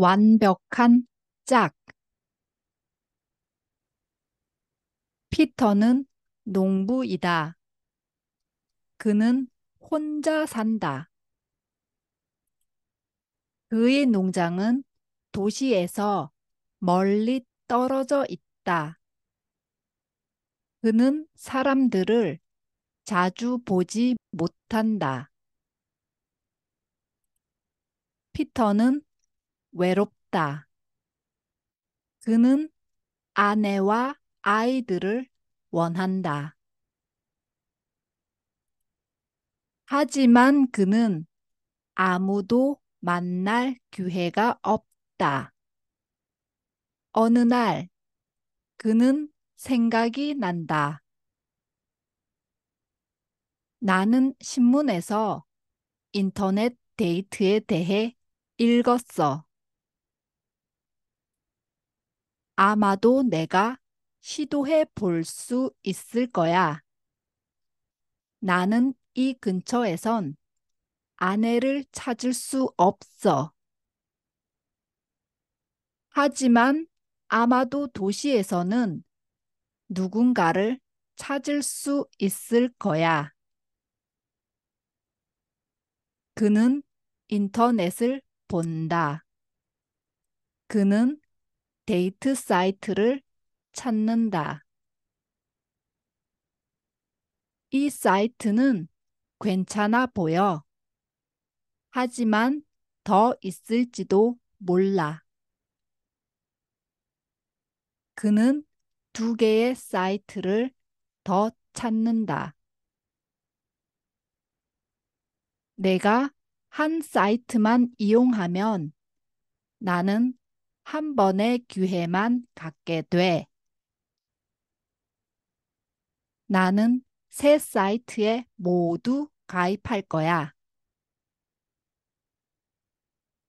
완벽한 짝. 피터는 농부이다. 그는 혼자 산다. 그의 농장은 도시에서 멀리 떨어져 있다. 그는 사람들을 자주 보지 못한다. 피터는 외롭다. 그는 아내와 아이들을 원한다. 하지만 그는 아무도 만날 기회가 없다. 어느 날 그는 생각이 난다. 나는 신문에서 인터넷 데이트에 대해 읽었어. 아마도 내가 시도해 볼 수 있을 거야. 나는 이 근처에선 아내를 찾을 수 없어. 하지만 아마도 도시에서는 누군가를 찾을 수 있을 거야. 그는 인터넷을 본다. 그는 데이트 사이트를 찾는다. 이 사이트는 괜찮아 보여. 하지만 더 있을지도 몰라. 그는 두 개의 사이트를 더 찾는다. 내가 한 사이트만 이용하면 나는 한 번의 기회만 갖게 돼. 나는 새 사이트에 모두 가입할 거야.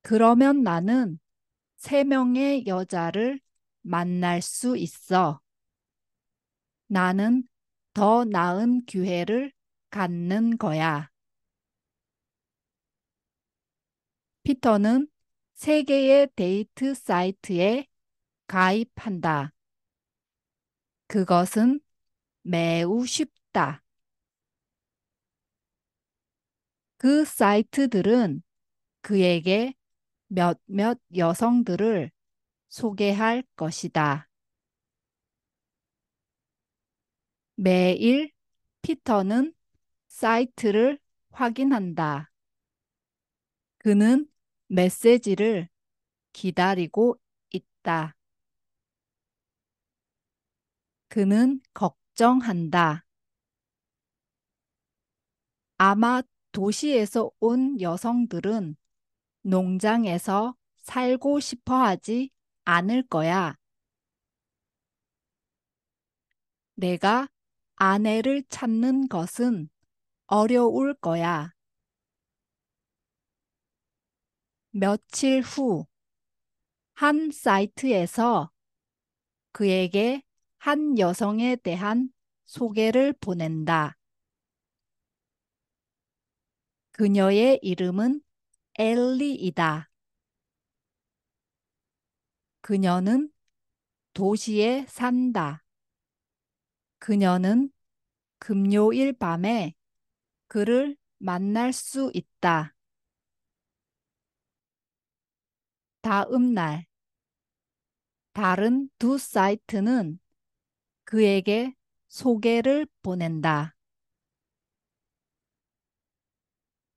그러면 나는 세 명의 여자를 만날 수 있어. 나는 더 나은 기회를 갖는 거야. 피터는 세개의 데이트 사이트에 가입한다. 그것은 매우 쉽다. 그 사이트들은 그에게 몇몇 여성들을 소개할 것이다. 매일 피터는 사이트를 확인한다. 그는 메시지를 기다리고 있다. 그는 걱정한다. 아마 도시에서 온 여성들은 농장에서 살고 싶어 하지 않을 거야. 내가 아내를 찾는 것은 어려울 거야. 며칠 후 한 사이트에서 그에게 한 여성에 대한 소개를 보낸다. 그녀의 이름은 엘리이다. 그녀는 도시에 산다. 그녀는 금요일 밤에 그를 만날 수 있다. 다음 날 다른 두 사이트는 그에게 소개를 보낸다.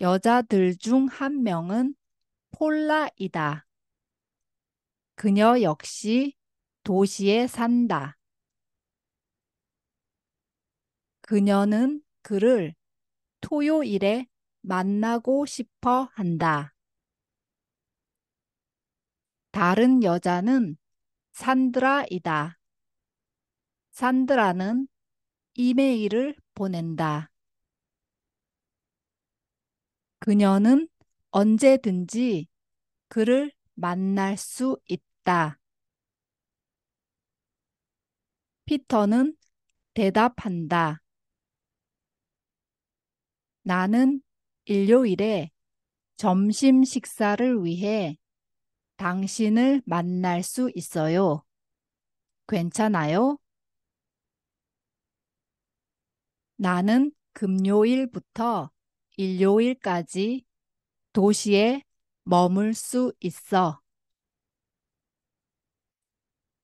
여자들 중 한 명은 폴라이다. 그녀 역시 도시에 산다. 그녀는 그를 토요일에 만나고 싶어 한다. 다른 여자는 산드라이다. 산드라는 이메일을 보낸다. 그녀는 언제든지 그를 만날 수 있다. 피터는 대답한다. 나는 일요일에 점심 식사를 위해 당신을 만날 수 있어요. 괜찮아요? 나는 금요일부터 일요일까지 도시에 머물 수 있어.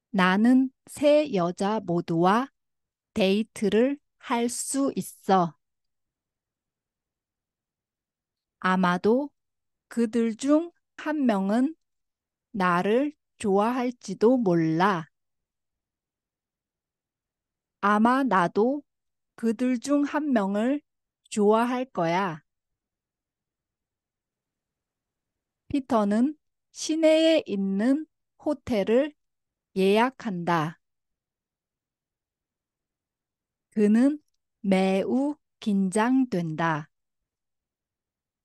나는 세 여자 모두와 데이트를 할 수 있어. 아마도 그들 중 한 명은 나를 좋아할지도 몰라. 아마 나도 그들 중 한 명을 좋아할 거야. 피터는 시내에 있는 호텔을 예약한다. 그는 매우 긴장된다.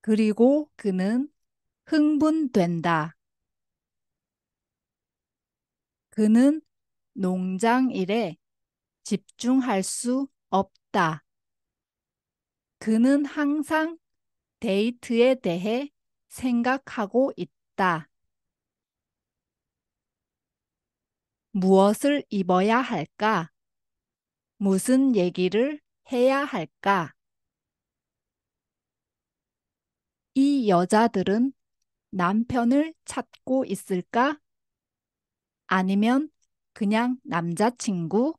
그리고 그는 흥분된다. 그는 농장 일에 집중할 수 없다. 그는 항상 데이트에 대해 생각하고 있다. 무엇을 입어야 할까? 무슨 얘기를 해야 할까? 이 여자들은 남편을 찾고 있을까? 아니면 그냥 남자친구?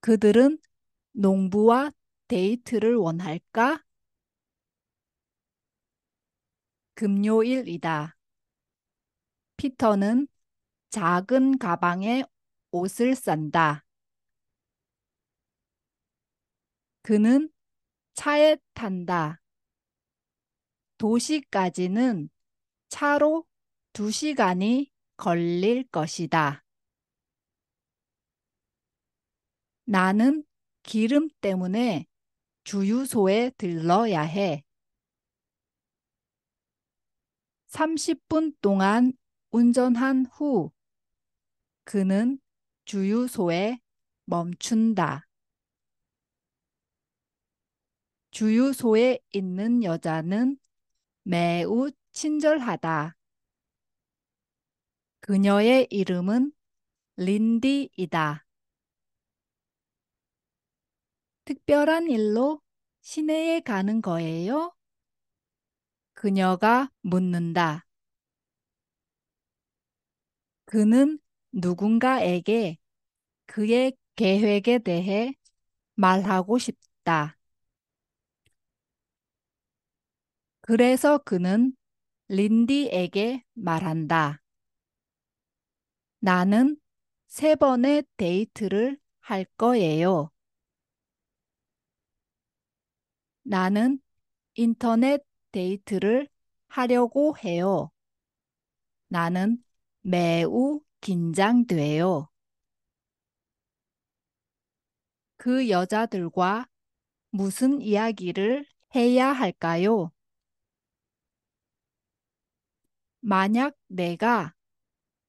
그들은 농부와 데이트를 원할까? 금요일이다. 피터는 작은 가방에 옷을 싼다. 그는 차에 탄다. 도시까지는 차로 2시간이 걸릴 것이다. 나는 기름 때문에 주유소에 들러야 해. 30분 동안 운전한 후 그는 주유소에 멈춘다. 주유소에 있는 여자는 매우 친절하다. 그녀의 이름은 린디이다. 특별한 일로 시내에 가는 거예요? 그녀가 묻는다. 그는 누군가에게 그의 계획에 대해 말하고 싶다. 그래서 그는 린디에게 말한다. 나는 세 번의 데이트를 할 거예요. 나는 인터넷 데이트를 하려고 해요. 나는 매우 긴장돼요. 그 여자들과 무슨 이야기를 해야 할까요? 만약 내가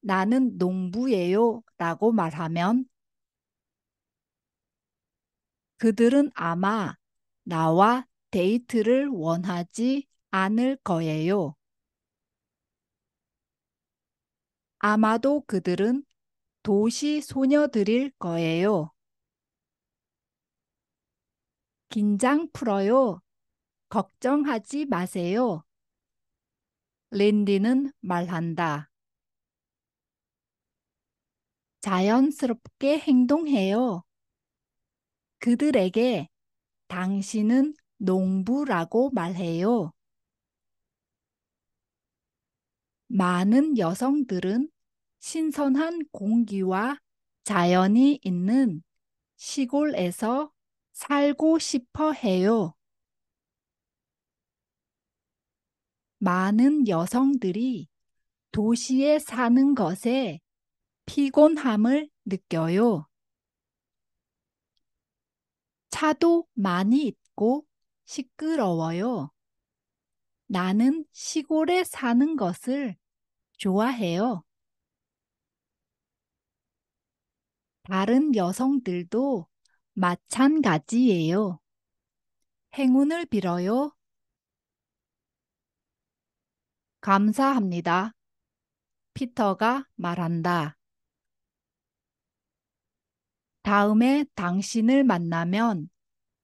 나는 농부예요 라고 말하면 그들은 아마 나와 데이트를 원하지 않을 거예요. 아마도 그들은 도시 소녀들일 거예요. 긴장 풀어요. 걱정하지 마세요. 랜디는 말한다. 자연스럽게 행동해요. 그들에게 당신은 농부라고 말해요. 많은 여성들은 신선한 공기와 자연이 있는 시골에서 살고 싶어 해요. 많은 여성들이 도시에 사는 것에 피곤함을 느껴요. 차도 많이 있고 시끄러워요. 나는 시골에 사는 것을 좋아해요. 다른 여성들도 마찬가지예요. 행운을 빌어요. 감사합니다. 피터가 말한다. 다음에 당신을 만나면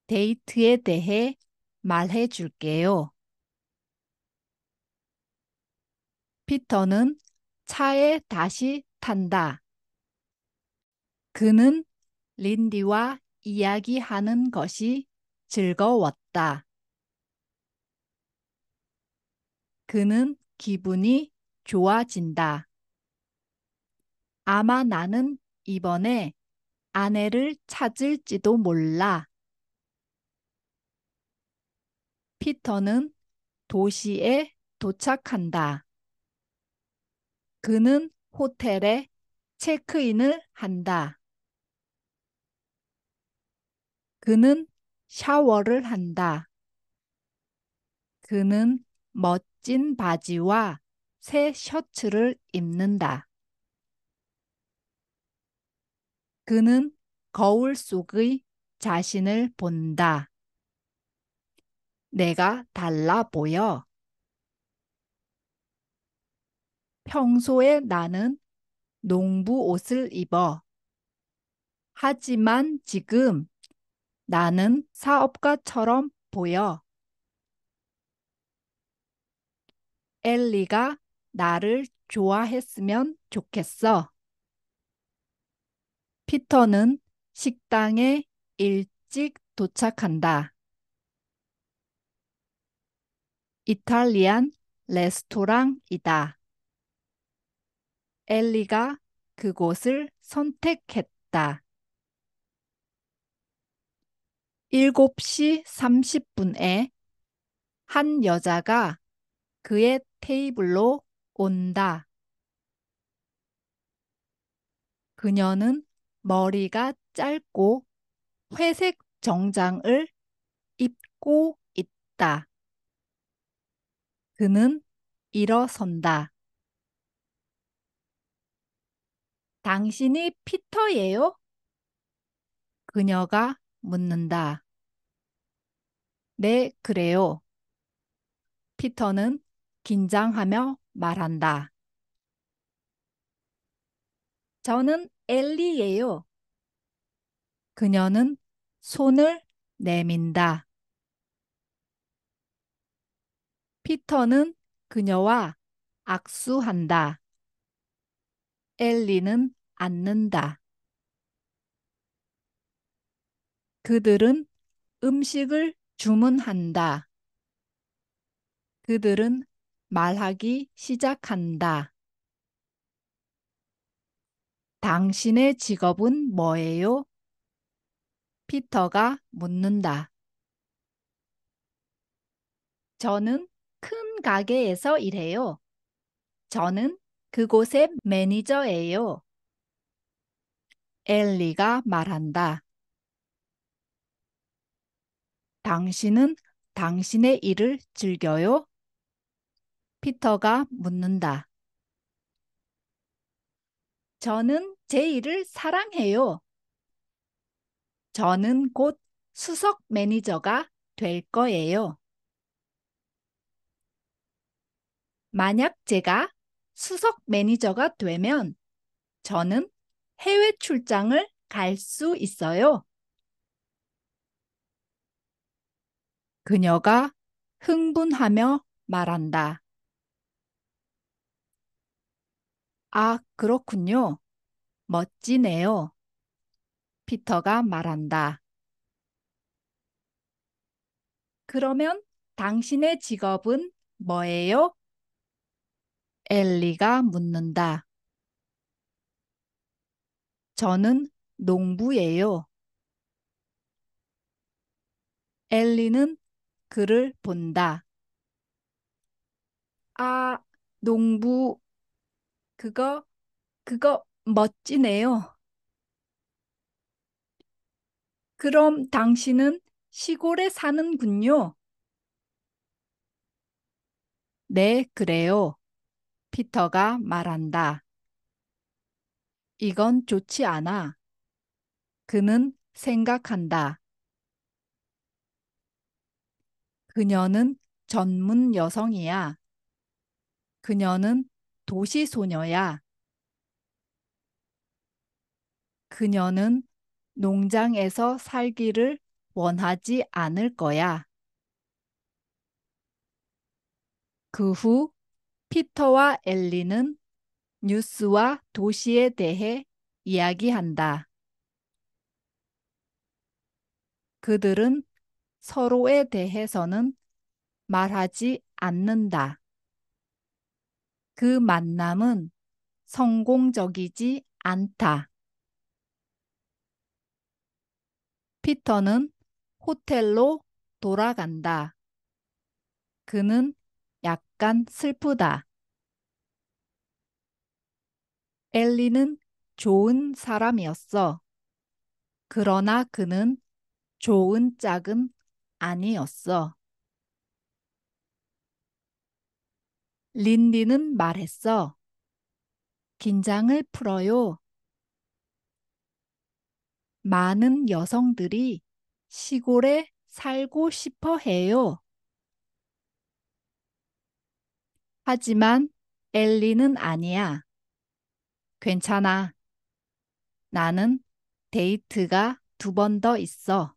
데이트에 대해 말해 줄게요. 피터는 차에 다시 탄다. 그는 린디와 이야기하는 것이 즐거웠다. 그는 기분이 좋아진다. 아마 나는 이번에 아내를 찾을지도 몰라. 피터는 도시에 도착한다. 그는 호텔에 체크인을 한다. 그는 샤워를 한다. 그는 멋진 바지와 새 셔츠를 입는다. 그는 거울 속의 자신을 본다. 내가 달라 보여. 평소에 나는 농부 옷을 입어. 하지만 지금 나는 사업가처럼 보여. 엘리가 나를 좋아했으면 좋겠어. 피터는 식당에 일찍 도착한다. 이탈리안 레스토랑이다. 엘리가 그곳을 선택했다. 7시 30분에 한 여자가 그의 테이블로 온다. 그녀는 머리가 짧고 회색 정장을 입고 있다. 그는 일어선다. 당신이 피터예요? 그녀가 묻는다. 네, 그래요. 피터는 긴장하며 말한다. 저는 엘리예요. 그녀는 손을 내민다. 피터는 그녀와 악수한다. 엘리는 앉는다. 그들은 음식을 주문한다. 그들은 말하기 시작한다. 당신의 직업은 뭐예요? 피터가 묻는다. 저는 큰 가게에서 일해요. 저는 그곳의 매니저예요. 엘리가 말한다. 당신은 당신의 일을 즐겨요? 피터가 묻는다. 저는 제 일을 사랑해요. 저는 곧 수석 매니저가 될 거예요. 만약 제가 수석 매니저가 되면 저는 해외 출장을 갈 수 있어요. 그녀가 흥분하며 말한다. 아, 그렇군요. 멋지네요. 피터가 말한다. 그러면 당신의 직업은 뭐예요? 엘리가 묻는다. 저는 농부예요. 엘리는 그를 본다. 아, 농부 그거, 그거 멋지네요. 그럼 당신은 시골에 사는군요. 네, 그래요. 피터가 말한다. 이건 좋지 않아. 그는 생각한다. 그녀는 전문 여성이야. 그녀는 도시 소녀야. 그녀는 농장에서 살기를 원하지 않을 거야. 그 후 피터와 엘리는 뉴스와 도시에 대해 이야기한다. 그들은 서로에 대해서는 말하지 않는다. 그 만남은 성공적이지 않다. 피터는 호텔로 돌아간다. 그는 약간 슬프다. 엘리는 좋은 사람이었어. 그러나 그는 좋은 짝은 아니었어. 린디는 말했어. 긴장을 풀어요. 많은 여성들이 시골에 살고 싶어 해요. 하지만 엘리는 아니야. 괜찮아. 나는 데이트가 두 번 더 있어.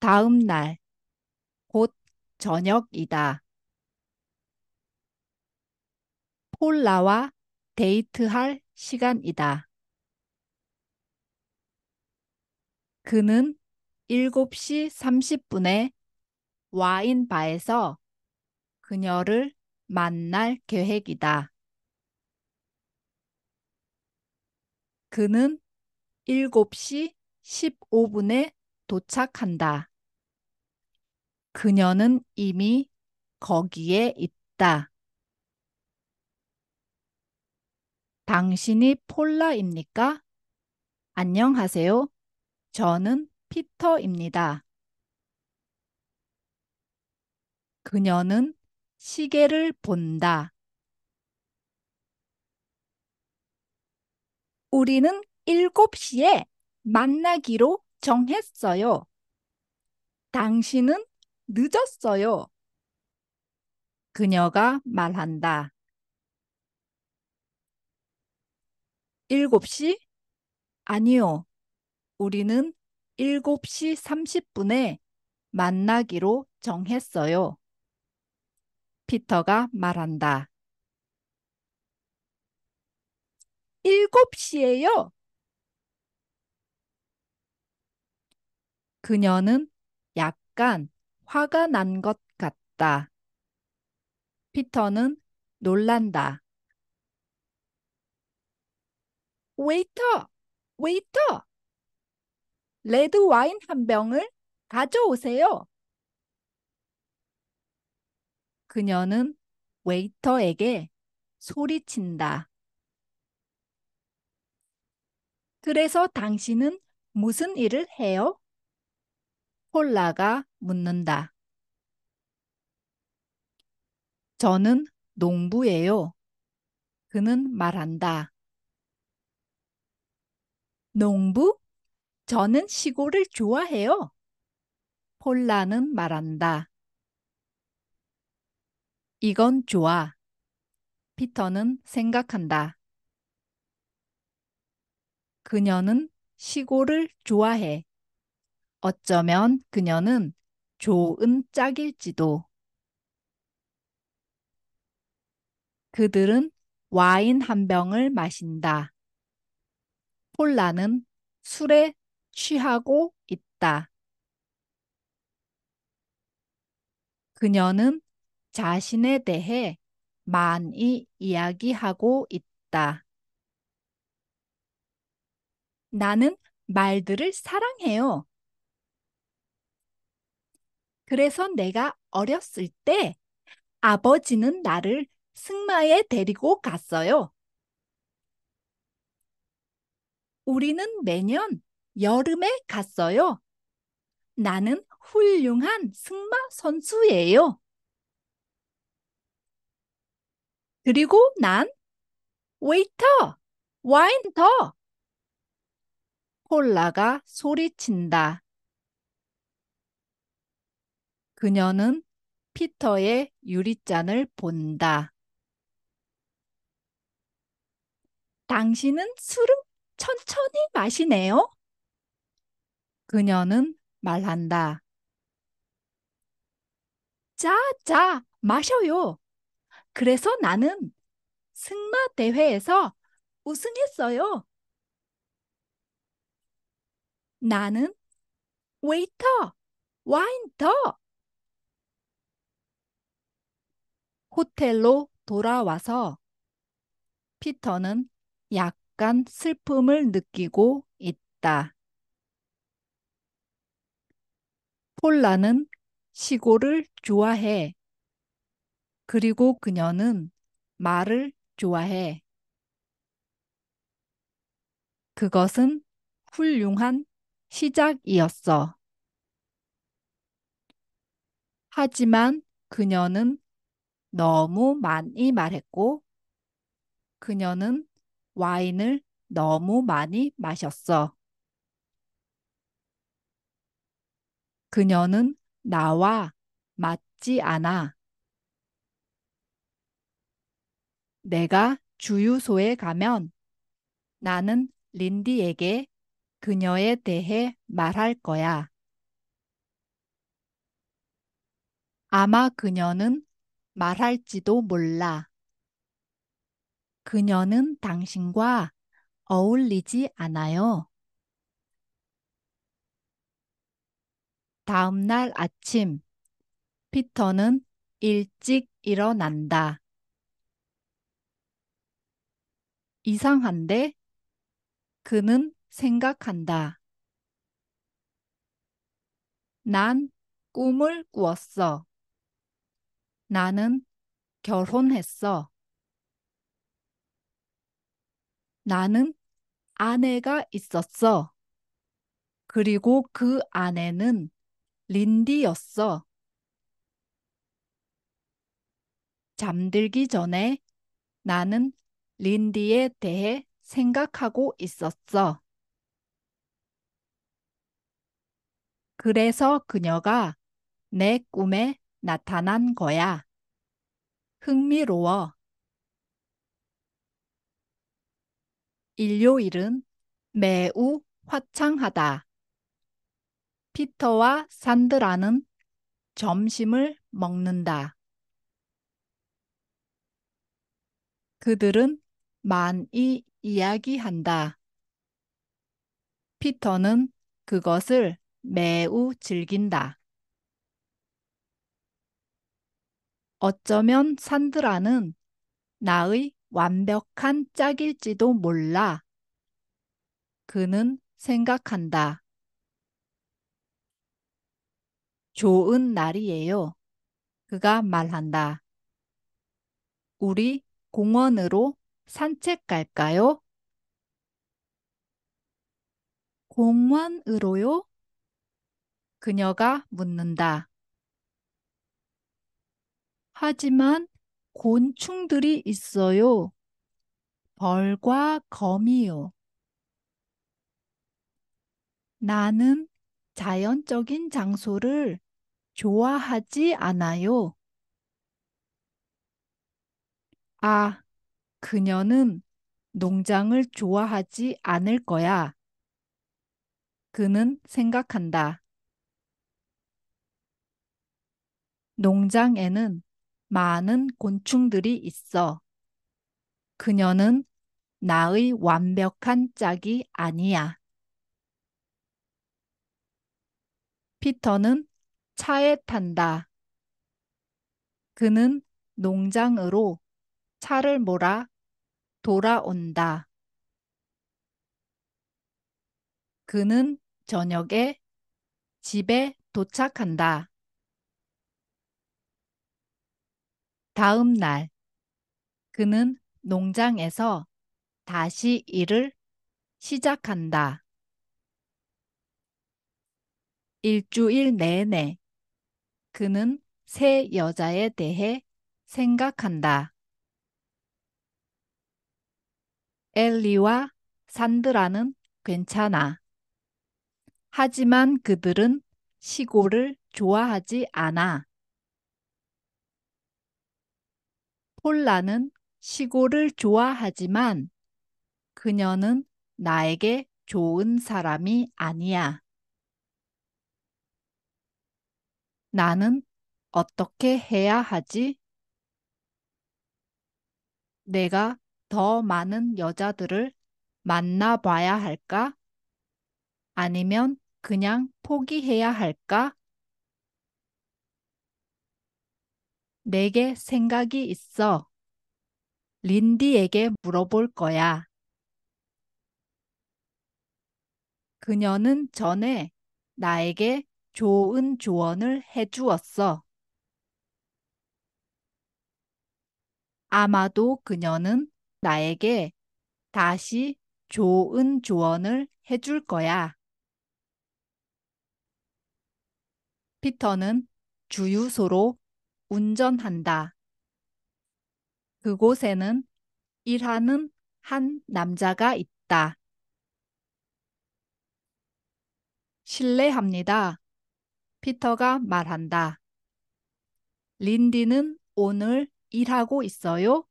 다음 날 저녁이다. 폴라와 데이트할 시간이다. 그는 7시 30분에 와인바에서 그녀를 만날 계획이다. 그는 7시 15분에 도착한다. 그녀는 이미 거기에 있다. 당신이 폴라입니까? 안녕하세요. 저는 피터입니다. 그녀는 시계를 본다. 우리는 7시에 만나기로 정했어요. 당신은 늦었어요. 그녀가 말한다. 7시? 아니요. 우리는 7시 30분에 만나기로 정했어요. 피터가 말한다. 7시에요. 그녀는 약간 화가 난 것 같다. 피터는 놀란다. 웨이터! 웨이터! 레드 와인 한 병을 가져오세요. 그녀는 웨이터에게 소리친다. 그래서 당신은 무슨 일을 해요? 폴라가 묻는다. 저는 농부예요. 그는 말한다. 농부? 저는 시골을 좋아해요. 폴라는 말한다. 이건 좋아. 피터는 생각한다. 그녀는 시골을 좋아해. 어쩌면 그녀는 좋은 짝일지도. 그들은 와인 한 병을 마신다. 폴라는 술에 취하고 있다. 그녀는 자신에 대해 많이 이야기하고 있다. 나는 말들을 사랑해요. 그래서 내가 어렸을 때 아버지는 나를 승마에 데리고 갔어요. 우리는 매년 여름에 갔어요. 나는 훌륭한 승마 선수예요. 그리고 난 웨이터, 와인 터 콜라가 소리친다. 그녀는 피터의 유리잔을 본다. 당신은 술을 천천히 마시네요. 그녀는 말한다. 자, 자, 마셔요. 그래서 나는 승마 대회에서 우승했어요. 나는 웨이터, 와인 터 호텔로 돌아와서 피터는 약간 슬픔을 느끼고 있다. 폴라는 시골을 좋아해. 그리고 그녀는 말을 좋아해. 그것은 훌륭한 시작이었어. 하지만 그녀는 너무 많이 말했고 그녀는 와인을 너무 많이 마셨어. 그녀는 나와 맞지 않아. 내가 주유소에 가면 나는 린디에게 그녀에 대해 말할 거야. 아마 그녀는 말할지도 몰라. 그녀는 당신과 어울리지 않아요. 다음 날 아침, 피터는 일찍 일어난다. 이상한데 그는 생각한다. 난 꿈을 꾸었어. 나는 결혼했어. 나는 아내가 있었어. 그리고 그 아내는 린디였어. 잠들기 전에 나는 린디에 대해 생각하고 있었어. 그래서 그녀가 내 꿈에 나타난 거야. 흥미로워. 일요일은 매우 화창하다. 피터와 산드라는 점심을 먹는다. 그들은 많이 이야기한다. 피터는 그것을 매우 즐긴다. 어쩌면 산드라는 나의 완벽한 짝일지도 몰라. 그는 생각한다. 좋은 날이에요. 그가 말한다. 우리 공원으로 산책 갈까요? 공원으로요? 그녀가 묻는다. 하지만 곤충들이 있어요. 벌과 거미요. 나는 자연적인 장소를 좋아하지 않아요. 아, 그녀는 농장을 좋아하지 않을 거야. 그는 생각한다. 농장에는 많은 곤충들이 있어. 그녀는 나의 완벽한 짝이 아니야. 피터는 차에 탄다. 그는 농장으로 차를 몰아 돌아온다. 그는 저녁에 집에 도착한다. 다음 날 그는 농장에서 다시 일을 시작한다. 일주일 내내 그는 새 여자에 대해 생각한다. 엘리와 산드라는 괜찮아. 하지만 그들은 시골을 좋아하지 않아. 폴라는 시골을 좋아하지만 그녀는 나에게 좋은 사람이 아니야. 나는 어떻게 해야 하지? 내가 더 많은 여자들을 만나봐야 할까? 아니면 그냥 포기해야 할까? 내게 생각이 있어. 린디에게 물어볼 거야. 그녀는 전에 나에게 좋은 조언을 해주었어. 아마도 그녀는 나에게 다시 좋은 조언을 해 줄 거야. 피터는 주유소로 운전한다. 그곳에는 일하는 한 남자가 있다. 실례합니다. 피터가 말한다. 린디는 오늘 일하고 있어요?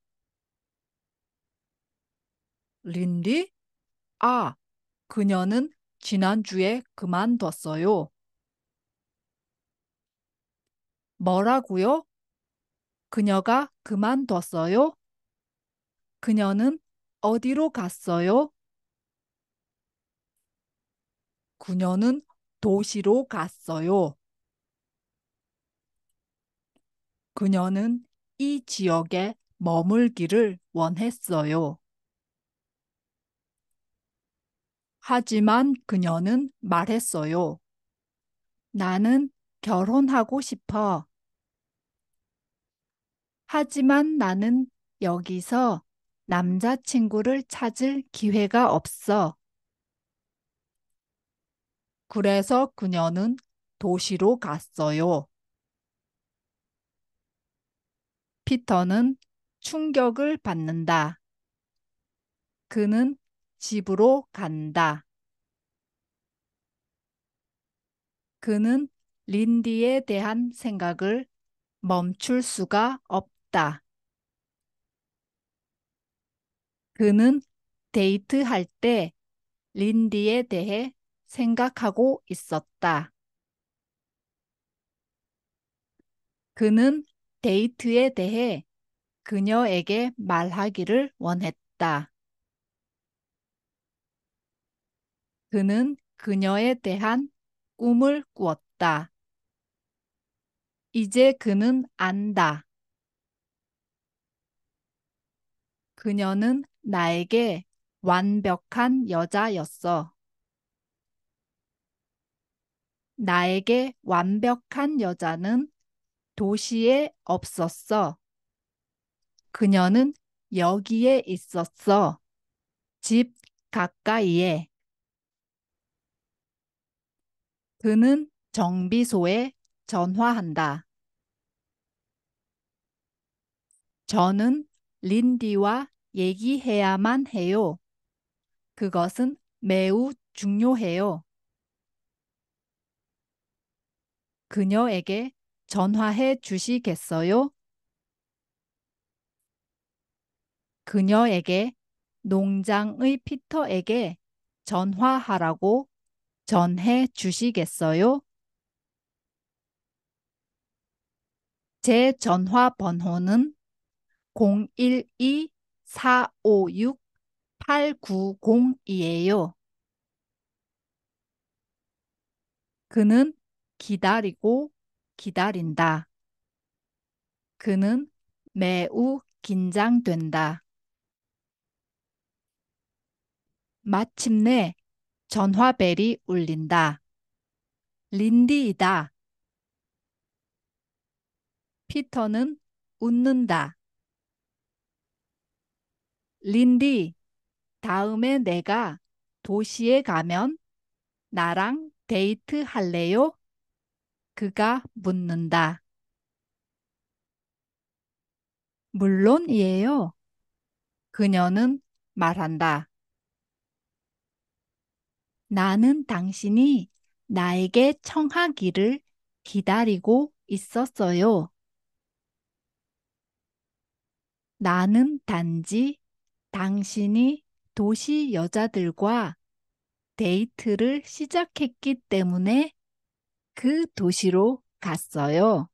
린디? 아, 그녀는 지난주에 그만뒀어요. 뭐라고요? 그녀가 그만뒀어요? 그녀는 어디로 갔어요? 그녀는 도시로 갔어요. 그녀는 이 지역에 머물기를 원했어요. 하지만 그녀는 말했어요. 나는 결혼하고 싶어. 하지만 나는 여기서 남자친구를 찾을 기회가 없어. 그래서 그녀는 도시로 갔어요. 피터는 충격을 받는다. 그는 집으로 간다. 그는 린디에 대한 생각을 멈출 수가 없다. 있다. 그는 데이트할 때 린디에 대해 생각하고 있었다. 그는 데이트에 대해 그녀에게 말하기를 원했다. 그는 그녀에 대한 꿈을 꾸었다. 이제 그는 안다. 그녀는 나에게 완벽한 여자였어. 나에게 완벽한 여자는 도시에 없었어. 그녀는 여기에 있었어. 집 가까이에. 그는 정비소에 전화한다. 저는 린디와 얘기해야만 해요. 그것은 매우 중요해요. 그녀에게 전화해 주시겠어요? 그녀에게 농장의 피터에게 전화하라고 전해 주시겠어요? 제 전화번호는 012-456-8902이에요. 그는 기다리고 기다린다. 그는 매우 긴장된다. 마침내 전화벨이 울린다. 린디이다. 피터는 웃는다. 린디, 다음에 내가 도시에 가면 나랑 데이트 할래요? 그가 묻는다. 물론이에요. 그녀는 말한다. 나는 당신이 나에게 청하기를 기다리고 있었어요. 나는 단지 당신이 도시 여자들과 데이트를 시작했기 때문에 그 도시로 갔어요.